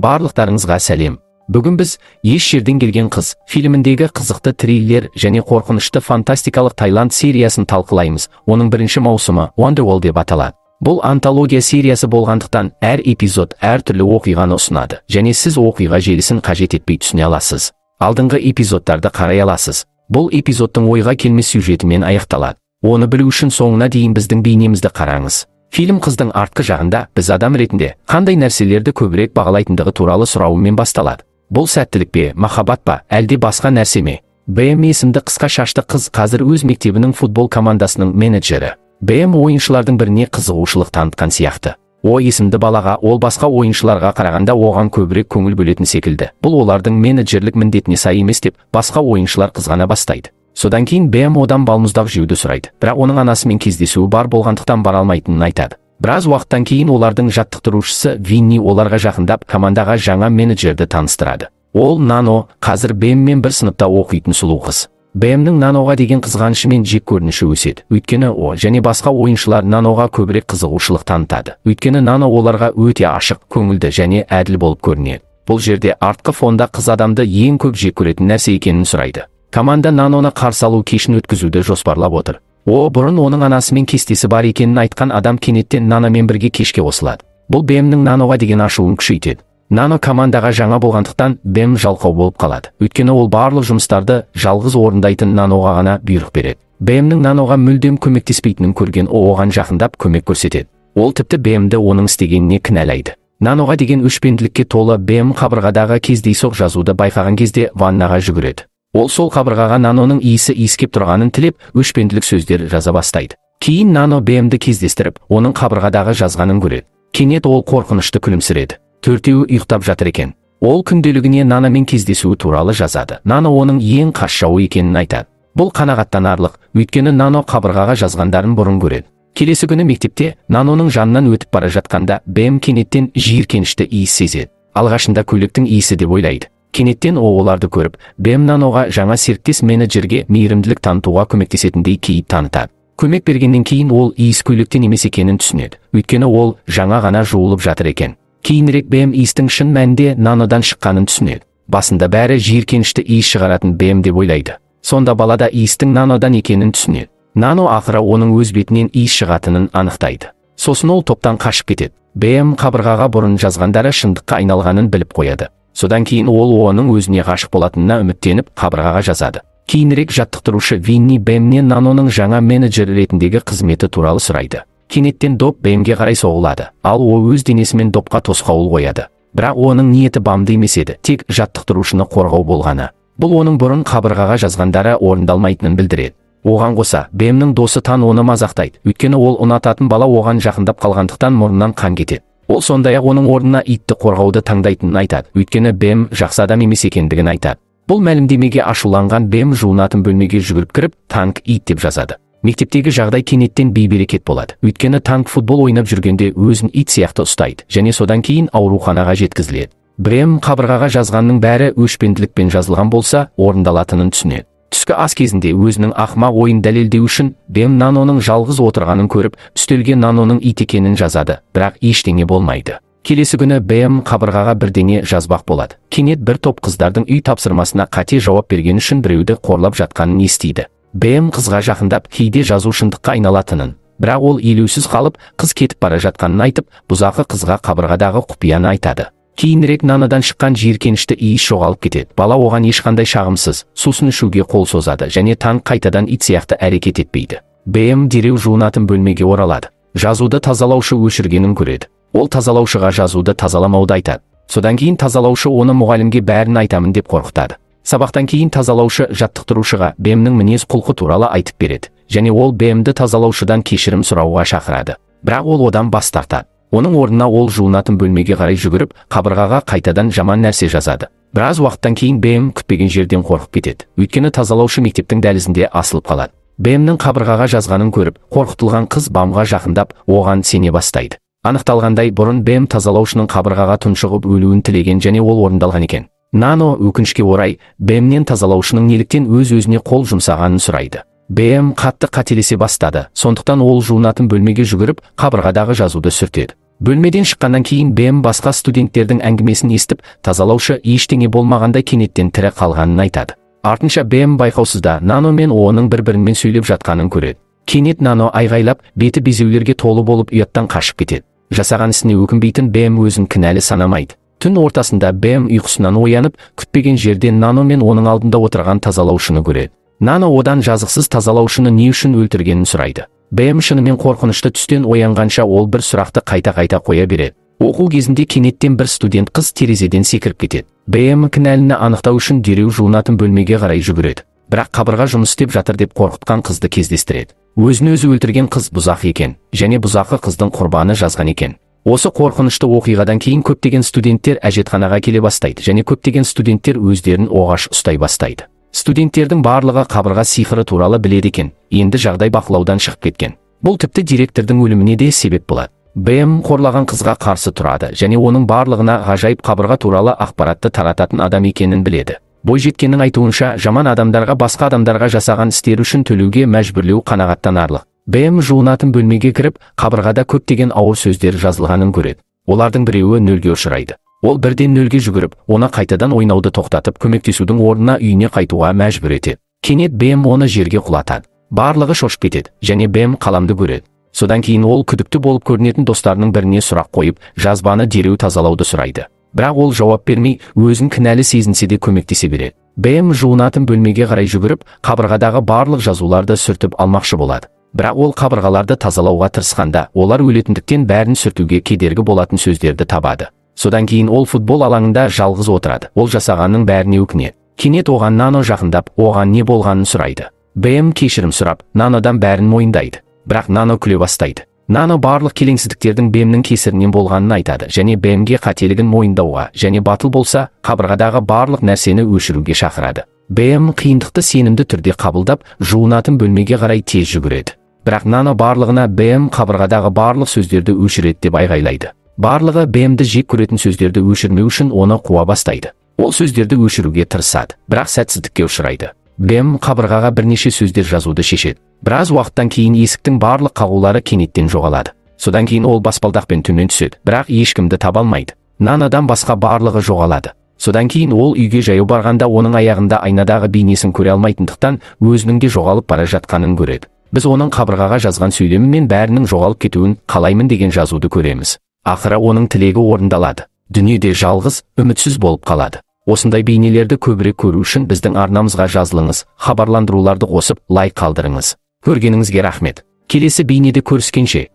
барлықтарыңызға сәлем бүгін біз еш жерден келген қыз фильміндегі қызықты триллер және қорқынышты фантастикалық Тайланд сериясын талқылаймыз оның бірінші маусымы wonderwall деп аталады бұл антология сериясы болғандықтан әр эпизод әр түрлі оқиғаны ұсынады және сіз оқиға желісін қажет етпей түсіне аласыз алдыңғы эпизодтарды қарай аласыз бұл эпизодтың ойға келмес сюжетімен аяқталады оны білу үшін соңына дейін біздің бейнемізді қараңыз фильм қыздың артқы жағында біз адам ретінде қандай нәрселерді көбірек бағалайтындығы туралы сұрауымен басталады бұл сәттілік пе махаббат па әлде басқа нәрсе ме бм есімді e қысқа шашты қыз қазір өз мектебінің футбол командасының менеджері бм ойыншылардың біріне қызығушылық танытқан сияқты о есімді балаға ол басқа ойыншыларға қарағанда оған көбірек көңіл бөлетін секілді бұл олардың менеджерлік міндетіне сай емес деп басқа ойыншылар қызғана бастайды содан кейін бэм одан балмұздақ жеуді сұрайды бірақ оның анасымен кездесуі бар болғандықтан бара алмайтынын айтады біраз уақыттан кейін олардың жаттықтырушысы винни оларға жақындап командаға жаңа менеджерді таныстырады ол нано қазір бэммен бір сыныпта оқитын сұлу қыз бэмнің наноға деген қызғанышы мен жек көрініші өседі өйткені о және басқа ойыншылар наноға көбірек қызығушылық танытады өйткені нано оларға өте ашық көңілді және әділ болып көрінеді бұл жерде артқы фонда қыз адамды ең көп жек көретін нәрсе екенін сұрайды команда Наноны қарсы алу кешін өткізуді жоспарлап отыр. О, бұрын оның анасымен кестесі бар екенін айтқан адам кенеттен Нанамен бірге кешке қосылады. Бұл бемнің Наноға деген ашуын күшейтеді. Нано командаға жаңа болғандықтан бем жалқау болып қалады. Өйткені ол барлық жұмыстарды жалғыз орындайтын Наноға ғана бұйрық береді. Бемнің Наноға мүлдем көмектеспейтінін көрген о оған жақындап көмек көрсетеді. Ол тіпті Бэмді оның істегеніне кінәлайды. Наноға деген өшпенділікке толы Бэм қабырғадағы кездейсоқ жазуды байқаған кезде ваннаға жүгіреді ол сол қабырғаға наноның иісі иіскеп тұрғанын тілеп өшпенділік сөздер жаза бастайды кейін нано бэмді кездестіріп оның қабырғадағы жазғанын көреді кенет ол қорқынышты күлімсіреді төртеуі ұйықтап жатыр екен ол күнделігіне нанамен кездесуі туралы жазады нано оның ең қашшауы екенін айтады бұл қанағаттанарлық өйткені нано қабырғаға жазғандарын бұрын көреді келесі күні мектепте наноның жанынан өтіп бара жатқанда бэм кенеттен жиіркенішті иіс сезеді алғашында көйлектің иісі деп ойлайды кенеттен оларды көріп бемнаноға жаңа серіктес менеджерге мейірімділік танытуға көмектесетіндей кейіп танытады көмек бергеннен кейін ол көйлектен емес екенін түсінеді өйткені ол жаңа ғана жуылып жатыр екен кейінірек бем иістің шын мәнінде нанодан шыққанын түсінеді басында бәрі жиіркенішті иіс шығаратын бем деп ойлайды сонда балада да иістің нанодан екенін түсінеді нано ақыры оның өз бетінен иіс шығатынын анықтайды сосын ол топтан қашып кетеді бэм қабырғаға бұрын жазғандары шындыққа айналғанын біліп қояды содан кейін ол оның өзіне ғашық болатынына үміттеніп қабырғаға жазады кейінірек жаттықтырушы винни бэмнен наноның жаңа менеджер ретіндегі қызметі туралы сұрайды кенеттен доп бэмге қарай соғылады ал ол өз денесімен допқа тосқауыл қояды бірақ оның ниеті бамды емес еді тек жаттықтырушыны қорғау болғаны бұл оның бұрын қабырғаға жазғандары орындалмайтынын білдіреді оған қоса бэмнің досы тан оны мазақтайды өйткені ол ұнататын бала оған жақындап қалғандықтан мұрнынан қан кетеді Ол сондай-ақ оның орнына итті қорғауды таңдайтынын айтады. Өйткені бем жақсы адам емес екендігін айтады. Бұл мәлімдемеге ашуланған бем жуынатын бөлмеге жүгіріп кіріп, танк ит деп жазады. Мектептегі жағдай кенеттен бейберекет болады. Өйткені танк футбол ойнап жүргенде өзін ит сияқты ұстайды және содан кейін ауруханаға жеткізіледі. Брем қабырғаға жазғанның бәрі өшпенділікпен жазылған болса, орындалатынын түсінеді түскі ас кезінде өзінің ақмақ ойын дәлелдеу үшін бем наноның жалғыз отырғанын көріп үстелге наноның ит екенін жазады бірақ ештеңе болмайды келесі күні бэм қабырғаға бірдеңе жазбақ болады кенет бір топ қыздардың үй тапсырмасына қате жауап берген үшін біреуді қорлап жатқанын естиді бм қызға жақындап кейде жазу шындыққа айналатынын бірақ ол елеусіз қалып қыз кетіп бара жатқанын айтып бұзақы қызға қабырғадағы құпияны айтады кейінірек нанадан шыққан жиіркенішті иіс жоғалып кетеді бала оған ешқандай шағымсыз сусын ішуге қол созады және таң қайтадан ит сияқты әрекет етпейді бм дереу жуынатын бөлмеге оралады жазуды тазалаушы өшіргенін көреді ол тазалаушыға жазуды тазаламауды айтады содан кейін тазалаушы оны мұғалімге бәрін айтамын деп қорқытады сабақтан кейін тазалаушы жаттықтырушыға бемнің мінез құлқы туралы айтып береді және ол бемді тазалаушыдан кешірім сұрауға шақырады бірақ ол одан бас тартады оның орнына ол жуынатын бөлмеге қарай жүгіріп қабырғаға қайтадан жаман нәрсе жазады біраз уақыттан кейін бэм күтпеген жерден қорқып кетеді өйткені тазалаушы мектептің дәлізінде асылып қалады бэмнің қабырғаға жазғанын көріп қорқытылған қыз бамға жақындап оған сене бастайды анықталғандай бұрын бэм тазалаушының қабырғаға тұншығып өлуін тілеген және ол орындалған екен нано өкінішке орай бэмнен тазалаушының неліктен өз өзіне қол жұмсағанын сұрайды бэм қатты қателесе бастады сондықтан ол жуынатын бөлмеге жүгіріп қабырғадағы жазуды сүртеді бөлмеден шыққаннан кейін бэм басқа студенттердің әңгімесін естіп тазалаушы ештеңе болмағанда кенеттен тірі қалғанын айтады артынша бэм байқаусызда нано мен оның бір бірімен сөйлеп жатқанын көреді кенет нано айғайлап беті безеулерге толы болып ұяттан қашып кетеді жасаған ісіне өкінбейтін бэм өзін кінәлі санамайды түн ортасында бэм ұйқысынан оянып күтпеген жерден нано мен оның алдында отырған тазалаушыны көреді нано одан жазықсыз тазалаушыны не үшін өлтіргенін сұрайды бэм шынымен қорқынышты түстен оянғанша ол бір сұрақты қайта-қайта қоя береді оқу кезінде кенеттен бір студент қыз терезеден секіріп кетеді бэм кінәліні анықтау үшін дереу жуынатын бөлмеге қарай жүгіреді бірақ қабырға жұмыс істеп жатыр деп қорқытқан қызды кездестіреді өзін өзі өлтірген қыз бұзақ екен және бұзақы қыздың құрбаны жазған екен осы қорқынышты оқиғадан кейін көптеген студенттер әжетханаға келе бастайды және көптеген студенттер өздерін оғаш ұстай бастайды студенттердің барлығы қабырға сиқыры туралы біледі екен енді жағдай бақылаудан шығып кеткен бұл тіпті директордың өліміне де себеп болады бм қорлаған қызға қарсы тұрады және оның барлығына ғажайып қабырға туралы ақпаратты тарататын адам екенін біледі бойжеткеннің айтуынша жаман адамдарға басқа адамдарға жасаған істері үшін төлеуге мәжбүрлеу қанағаттанарлық бм жуынатын бөлмеге кіріп қабырғада көптеген ауыр сөздер жазылғанын көреді олардың біреуі нөлге ұшырайды ол бірден нөлге жүгіріп оны қайтадан ойнауды тоқтатып көмектесудің орнына үйіне қайтуға мәжбүр етеді кенет бэм оны жерге құлатады барлығы шошып кетеді және бэм қаламды көреді содан кейін ол күдікті болып көрінетін достарының біріне сұрақ қойып жазбаны дереу тазалауды сұрайды бірақ ол жауап бермей өзін кінәлі сезінсе де көмектесе береді бэм жуынатын бөлмеге қарай жүгіріп қабырғадағы барлық жазуларды сүртіп алмақшы болады бірақ ол қабырғаларды тазалауға тырысқанда олар өлетіндіктен бәрін сүртуге кедергі болатын сөздерді табады содан кейін ол футбол алаңында жалғыз отырады ол жасағанның бәріне өкінеді кенет оған нано жақындап оған не болғанын сұрайды бм кешірім сұрап нанодан бәрін мойындайды бірақ нано күле бастайды нано барлық келеңсіздіктердің бемнің кесірінен болғанын айтады және бемге қателігін мойындауға және батыл болса қабырғадағы барлық нәрсені өшіруге шақырады бм қиындықты сенімді түрде қабылдап жуынатын бөлмеге қарай тез жүгіреді бірақ нано барлығына бм қабырғадағы барлық сөздерді өшіреді деп айғайлайды барлығы бемді жек көретін сөздерді өшірмеу үшін оны қуа бастайды ол сөздерді өшіруге тырысады бірақ сәтсіздікке ұшырайды бем қабырғаға бірнеше сөздер жазуды шешеді біраз уақыттан кейін есіктің барлық қағулары кенеттен жоғалады содан кейін ол баспалдақпен төмен түседі бірақ ешкімді таба алмайды нанадан басқа барлығы жоғалады содан кейін ол үйге жаяу барғанда оның аяғында айнадағы бейнесін көре алмайтындықтан өзінің де жоғалып бара жатқанын көреді біз оның қабырғаға жазған сөйлемі мен бәрінің жоғалып кетуін қалаймын деген жазуды көреміз ақыры оның тілегі орындалады дүниеде жалғыз үмітсіз болып қалады осындай бейнелерді көбірек көру үшін біздің арнамызға жазылыңыз хабарландыруларды қосып лайк қалдырыңыз көргеніңізге рахмет келесі бейнеде көріскенше